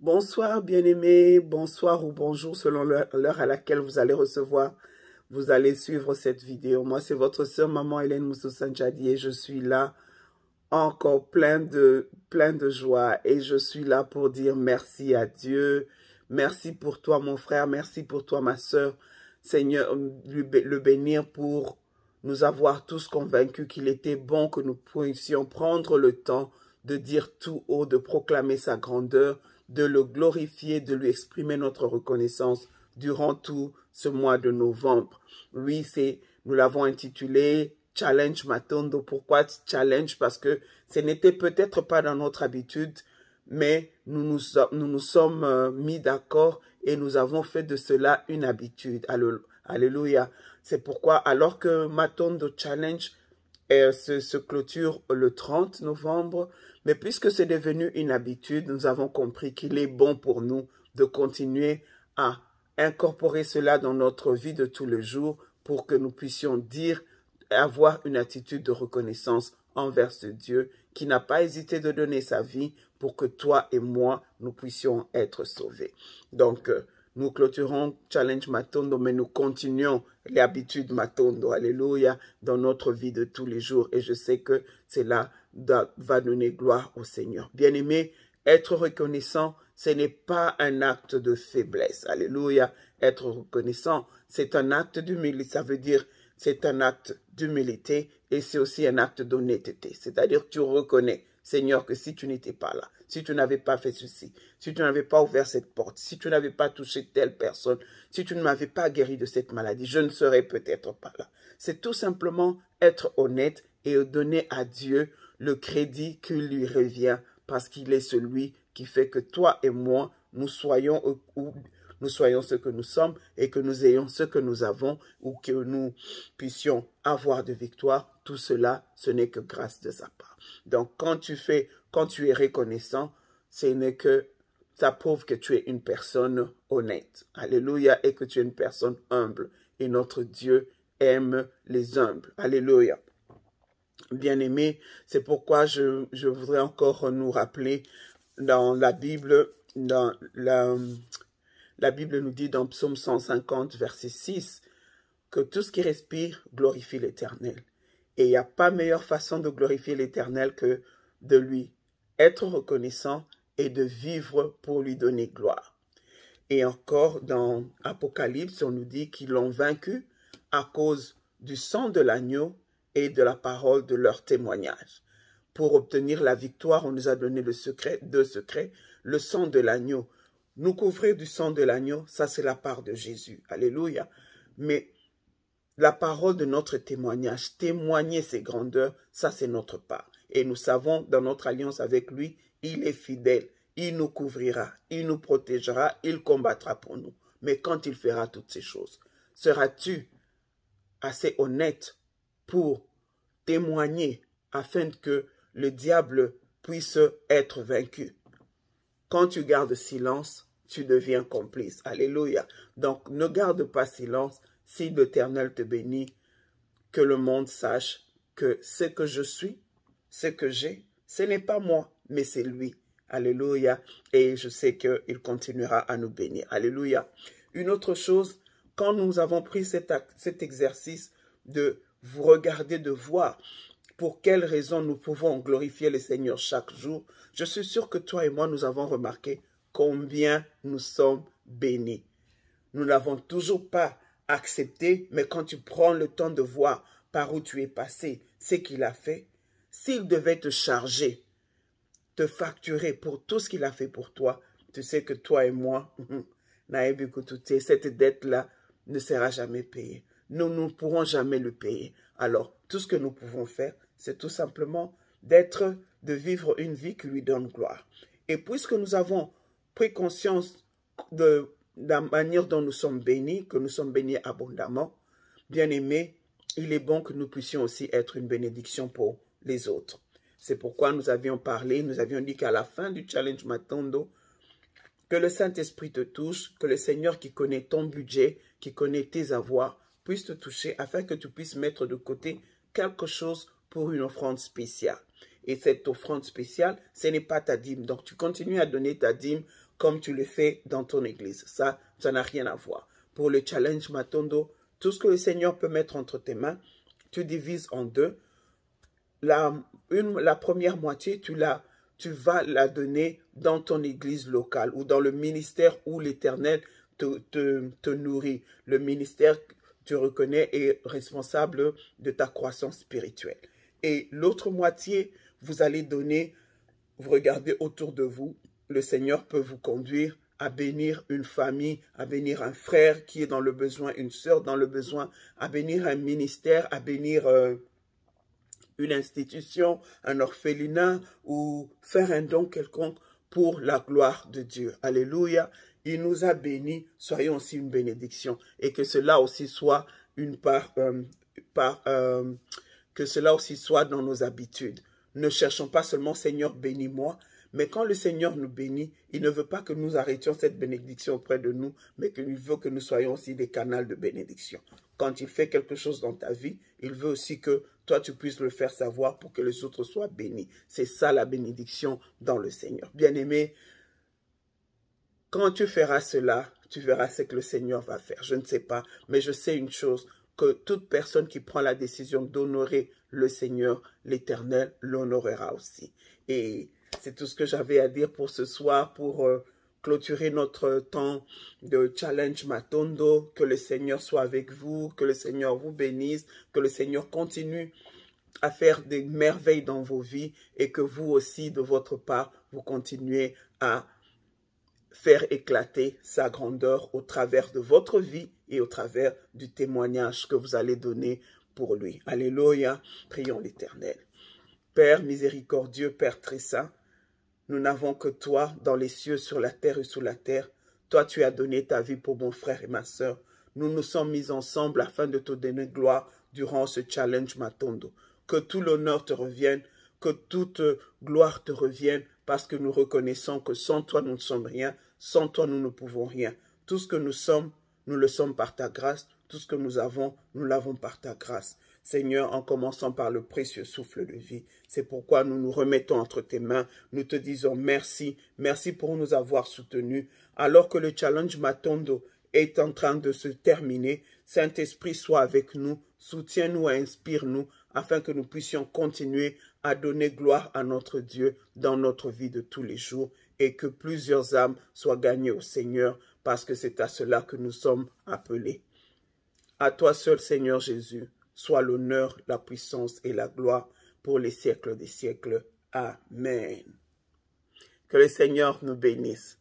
Bonsoir bien-aimés, bonsoir ou bonjour selon l'heure à laquelle vous allez recevoir, vous allez suivre cette vidéo. Moi, c'est votre soeur maman Hélène Moussou Sanjadi et je suis là encore plein de, de joie et je suis là pour dire merci à Dieu. Merci pour toi mon frère, merci pour toi ma soeur. Seigneur, le bénir pour nous avoir tous convaincus qu'il était bon que nous puissions prendre le temps de dire tout haut, de proclamer sa grandeur, de le glorifier, de lui exprimer notre reconnaissance durant tout ce mois de novembre. Oui, c'est, nous l'avons intitulé Challenge Matondo. Pourquoi challenge? Parce que ce n'était peut-être pas dans notre habitude, mais nous nous, nous, nous sommes euh, mis d'accord et nous avons fait de cela une habitude. Alléluia. C'est pourquoi, alors que Matondo Challenge et se, se clôture le 30 novembre. Mais puisque c'est devenu une habitude, nous avons compris qu'il est bon pour nous de continuer à incorporer cela dans notre vie de tous les jours pour que nous puissions dire, avoir une attitude de reconnaissance envers ce Dieu qui n'a pas hésité de donner sa vie pour que toi et moi, nous puissions être sauvés. Donc, euh, nous clôturons Challenge Matondo, mais nous continuons les habitudes Matondo, alléluia, dans notre vie de tous les jours. Et je sais que cela va donner gloire au Seigneur. Bien-aimé, être reconnaissant, ce n'est pas un acte de faiblesse, alléluia. Être reconnaissant, c'est un acte d'humilité, ça veut dire c'est un acte d'humilité et c'est aussi un acte d'honnêteté. C'est-à-dire que tu reconnais, Seigneur, que si tu n'étais pas là, si tu n'avais pas fait ceci, si tu n'avais pas ouvert cette porte, si tu n'avais pas touché telle personne, si tu ne m'avais pas guéri de cette maladie, je ne serais peut-être pas là. C'est tout simplement être honnête et donner à Dieu le crédit qui lui revient parce qu'il est celui qui fait que toi et moi, nous soyons nous soyons ce que nous sommes et que nous ayons ce que nous avons ou que nous puissions avoir de victoire, tout cela, ce n'est que grâce de sa part. Donc, quand tu fais quand tu es reconnaissant, ce n'est que ça prouve que tu es une personne honnête. Alléluia. Et que tu es une personne humble. Et notre Dieu aime les humbles. Alléluia. bien aimé c'est pourquoi je, voudrais encore nous rappeler dans la Bible, dans la Bible nous dit dans Psaume 150, verset 6, que tout ce qui respire glorifie l'Éternel. Et il n'y a pas meilleure façon de glorifier l'Éternel que de lui être reconnaissant et de vivre pour lui donner gloire. Et encore dans Apocalypse, on nous dit qu'ils l'ont vaincu à cause du sang de l'agneau et de la parole de leur témoignage. Pour obtenir la victoire, on nous a donné le secret, deux secrets, le sang de l'agneau. Nous couvrir du sang de l'agneau, ça c'est la part de Jésus. Alléluia. Mais la parole de notre témoignage, témoigner ses grandeurs, ça c'est notre part. Et nous savons, dans notre alliance avec lui, il est fidèle. Il nous couvrira, il nous protégera, il combattra pour nous. Mais quand il fera toutes ces choses, seras-tu assez honnête pour témoigner afin que le diable puisse être vaincu Quand tu gardes silence, tu deviens complice. Alléluia. Donc ne garde pas silence si l'Éternel te bénit, que le monde sache que ce que je suis, ce que j'ai, ce n'est pas moi, mais c'est lui. Alléluia. Et je sais qu'il continuera à nous bénir. Alléluia. Une autre chose, quand nous avons pris cet, exercice de vous regarder, de voir pour quelles raisons nous pouvons glorifier le Seigneur chaque jour, je suis sûr que toi et moi, nous avons remarqué combien nous sommes bénis. Nous n'avons toujours pas accepté, mais quand tu prends le temps de voir par où tu es passé, ce qu'il a fait, s'il devait te charger, te facturer pour tout ce qu'il a fait pour toi, tu sais que toi et moi, cette dette-là ne sera jamais payée. Nous ne pourrons jamais le payer. Alors, tout ce que nous pouvons faire, c'est tout simplement d'être, de vivre une vie qui lui donne gloire. Et puisque nous avons pris conscience de, de la manière dont nous sommes bénis, que nous sommes bénis abondamment, bien aimés, il est bon que nous puissions aussi être une bénédiction pour les autres. C'est pourquoi nous avions parlé, nous avions dit qu'à la fin du challenge Matondo, que le Saint-Esprit te touche, que le Seigneur qui connaît ton budget, qui connaît tes avoirs, puisse te toucher afin que tu puisses mettre de côté quelque chose pour une offrande spéciale. Et cette offrande spéciale, ce n'est pas ta dîme. Donc tu continues à donner ta dîme comme tu le fais dans ton église. Ça, ça n'a rien à voir. Pour le challenge Matondo, tout ce que le Seigneur peut mettre entre tes mains, tu divises en deux la, une, la première moitié, tu, la, tu vas la donner dans ton église locale ou dans le ministère où l'Éternel te, te, nourrit. Le ministère, tu reconnais, est responsable de ta croissance spirituelle. Et l'autre moitié, vous allez donner, vous regardez autour de vous, le Seigneur peut vous conduire à bénir une famille, à bénir un frère qui est dans le besoin, une sœur dans le besoin, à bénir un ministère, à bénir euh, une institution, un orphelinat ou faire un don quelconque pour la gloire de Dieu. Alléluia. Il nous a bénis. Soyons aussi une bénédiction et que cela aussi soit une part, euh, euh, que cela aussi soit dans nos habitudes. Ne cherchons pas seulement Seigneur, bénis-moi, mais quand le Seigneur nous bénit, il ne veut pas que nous arrêtions cette bénédiction auprès de nous, mais qu'il veut que nous soyons aussi des canaux de bénédiction. Quand il fait quelque chose dans ta vie, il veut aussi que toi tu puisses le faire savoir pour que les autres soient bénis. C'est ça la bénédiction dans le Seigneur. Bien-aimé, quand tu feras cela, tu verras ce que le Seigneur va faire. Je ne sais pas, mais je sais une chose, que toute personne qui prend la décision d'honorer le Seigneur, l'Éternel l'honorera aussi. Et c'est tout ce que j'avais à dire pour ce soir, pour... Euh, clôturer notre temps de challenge Matondo. Que le Seigneur soit avec vous, que le Seigneur vous bénisse, que le Seigneur continue à faire des merveilles dans vos vies et que vous aussi, de votre part, vous continuez à faire éclater sa grandeur au travers de votre vie et au travers du témoignage que vous allez donner pour lui. Alléluia, prions l'Éternel. Père miséricordieux, Père très saint, nous n'avons que toi dans les cieux, sur la terre et sous la terre. Toi, tu as donné ta vie pour mon frère et ma sœur. Nous nous sommes mis ensemble afin de te donner gloire durant ce challenge Matondo. Que tout l'honneur te revienne, que toute gloire te revienne, parce que nous reconnaissons que sans toi nous ne sommes rien, sans toi nous ne pouvons rien. Tout ce que nous sommes, nous le sommes par ta grâce. Tout ce que nous avons, nous l'avons par ta grâce. Seigneur, en commençant par le précieux souffle de vie. C'est pourquoi nous nous remettons entre tes mains. Nous te disons merci, merci pour nous avoir soutenus. Alors que le challenge Matondo est en train de se terminer, Saint-Esprit soit avec nous, soutiens-nous et inspire-nous afin que nous puissions continuer à donner gloire à notre Dieu dans notre vie de tous les jours et que plusieurs âmes soient gagnées au Seigneur parce que c'est à cela que nous sommes appelés. À toi seul, Seigneur Jésus, soit l'honneur, la puissance et la gloire pour les siècles des siècles. Amen. Que le Seigneur nous bénisse.